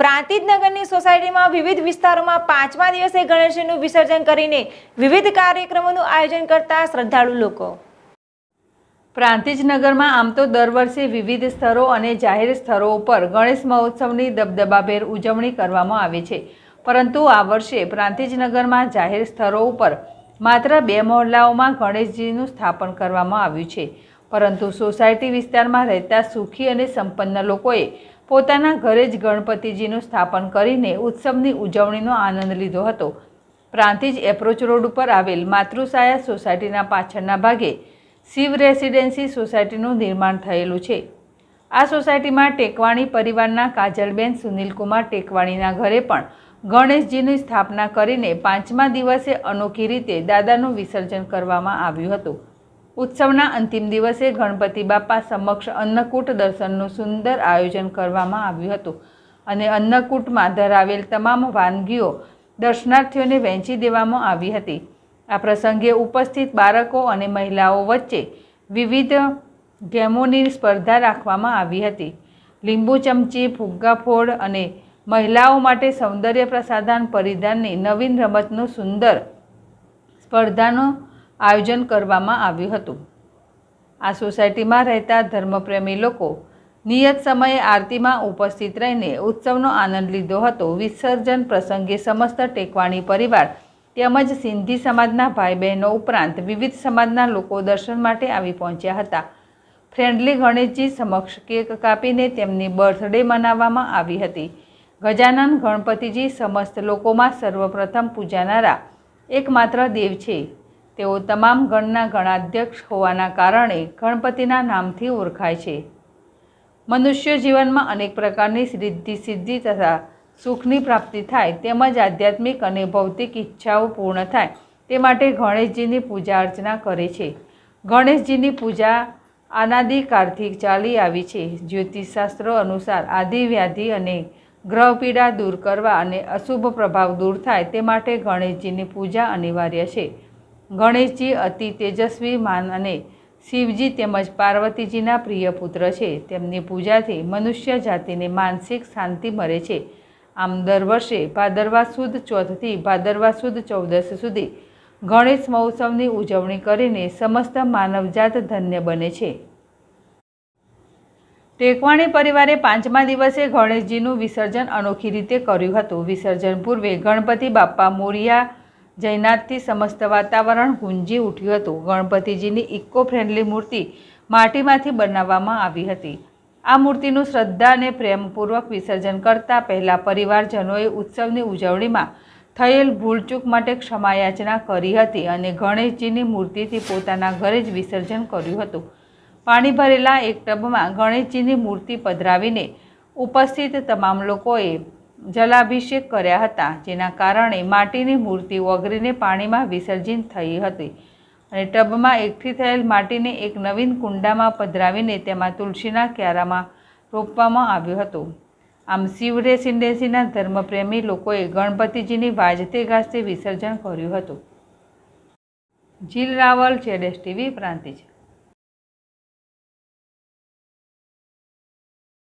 પ્રાંતિજનગરની સોસાયટીમાં વિવિધ વિસ્તારોમાં પાંચમા દિવસે ગણેશજીનું વિસર્જન કરીને વિવિધ કાર્યક્રમોનું આયોજન કરતા શ્રદ્ધાળુ લોકો પ્રાંતિજનગરમાં આમ તો દર વર્ષે વિવિધ સ્થળો અને જાહેર સ્થળો ઉપર ગણેશ મહોત્સવની દબદબાભેર ઉજવણી કરવામાં આવે છે પરંતુ આ વર્ષે પ્રાંતિજનગરમાં જાહેર સ્થળો ઉપર માત્ર બે મહોલ્લાઓમાં ગણેશજીનું સ્થાપન કરવામાં આવ્યું છે પરંતુ સોસાયટી વિસ્તારમાં રહેતા સુખી અને સંપન્ન લોકોએ પોતાના ઘરે જ ગણપતિજીનું સ્થાપન કરીને ઉત્સવની ઉજવણીનો આનંદ લીધો હતો પ્રાંતિજ એપ્રોચ રોડ ઉપર આવેલ માતૃસાયા સોસાયટીના પાછળના ભાગે શિવ રેસિડેન્સી સોસાયટીનું નિર્માણ થયેલું છે આ સોસાયટીમાં ટેકવાણી પરિવારના કાજલબેન સુનિલકુમાર ટેકવાણીના ઘરે પણ ગણેશજીની સ્થાપના કરીને પાંચમા દિવસે અનોખી રીતે દાદાનું વિસર્જન કરવામાં આવ્યું હતું ઉત્સવના અંતિમ દિવસે ગણપતિ બાપા સમક્ષ અન્નકૂટ દર્શનનું સુંદર આયોજન કરવામાં આવ્યું હતું અને અન્નકૂટમાં ધરાવેલ તમામ વાનગીઓ દર્શનાર્થીઓને વહેંચી દેવામાં આવી હતી આ પ્રસંગે ઉપસ્થિત બાળકો અને મહિલાઓ વચ્ચે વિવિધ ગેમોની સ્પર્ધા રાખવામાં આવી હતી લીંબુ ચમચી ફુગ્ગાફોડ અને મહિલાઓ માટે સૌંદર્ય પ્રસાધન પરિધાનની નવીન રમતનું સુંદર સ્પર્ધાનું આયોજન કરવામાં આવ્યું હતું આ સોસાયટીમાં રહેતા ધર્મપ્રેમી લોકો નિયત સમયે આરતીમાં ઉપસ્થિત રહીને ઉત્સવનો આનંદ લીધો હતો વિસર્જન પ્રસંગે સમસ્ત ટેકવાણી પરિવાર તેમજ સિંધી સમાજના ભાઈ બહેનો ઉપરાંત વિવિધ સમાજના લોકો દર્શન માટે આવી પહોંચ્યા હતા ફ્રેન્ડલી ગણેશજી સમક્ષ કેક કાપીને તેમની બર્થડે મનાવવામાં આવી હતી ગજાનંદ ગણપતિજી સમસ્ત લોકોમાં સર્વપ્રથમ પૂજાનારા એકમાત્ર દેવ છે તેઓ તમામ ગણના ગણાધ્યક્ષ હોવાના કારણે ગણપતિના નામથી ઓળખાય છે મનુષ્ય જીવનમાં અનેક પ્રકારની સિદ્ધિ સિદ્ધિ તથા સુખની પ્રાપ્તિ થાય તેમજ આધ્યાત્મિક અને ભૌતિક ઈચ્છાઓ પૂર્ણ થાય તે માટે ગણેશજીની પૂજા અર્ચના કરે છે ગણેશજીની પૂજા આનાદિકાળથી ચાલી આવી છે જ્યોતિષશાસ્ત્રો અનુસાર આદિવ્યાધિ અને ગ્રહપીડા દૂર કરવા અને અશુભ પ્રભાવ દૂર થાય તે માટે ગણેશજીની પૂજા અનિવાર્ય છે ગણેશજી અતિ તેજસ્વી માન અને શિવજી તેમજ પાર્વતીજીના પ્રિય પુત્ર છે તેમની પૂજાથી મનુષ્ય જાતિને માનસિક શાંતિ મળે છે આમ દર વર્ષે ભાદરવા સુદ ચોથથી ભાદરવા સુદ ચૌદસ સુધી ગણેશ મહોત્સવની ઉજવણી કરીને સમસ્ત માનવજાત ધન્ય બને છે ટેકવાણી પરિવારે પાંચમા દિવસે ગણેશજીનું વિસર્જન અનોખી રીતે કર્યું હતું વિસર્જન પૂર્વે ગણપતિ બાપ્પા મોરિયા જયનાથથી સમસ્ત વાતાવરણ ગુંજી ઉઠ્યું હતું ગણપતિજીની ઇકો ફ્રેન્ડલી મૂર્તિ માટીમાંથી બનાવવામાં આવી હતી આ મૂર્તિનું શ્રદ્ધા અને પ્રેમપૂર્વક વિસર્જન કરતાં પહેલાં પરિવારજનોએ ઉત્સવની ઉજવણીમાં થયેલ ભૂલચૂક માટે ક્ષમાયાચના કરી હતી અને ગણેશજીની મૂર્તિથી પોતાના ઘરે જ વિસર્જન કર્યું હતું પાણી ભરેલા એક ટબમાં ગણેશજીની મૂર્તિ પધરાવીને ઉપસ્થિત તમામ લોકોએ જલાભિષેક કર્યા હતા જેના કારણે માટીની મૂર્તિ ઓગરીને પાણીમાં વિસર્જન થઈ હતી અને ટબમાં એકઠી થયેલ માટીને એક નવીન કુંડામાં પધરાવીને તેમાં તુલસીના ક્યારામાં રોપવામાં આવ્યો હતો આમ શિવરે સિંડેસીના ધર્મપ્રેમી લોકોએ ગણપતિજીની વાજતે ગાજતે વિસર્જન કર્યું હતું જીલ રાવલ જેડેસ ટીવી પ્રાંતિજ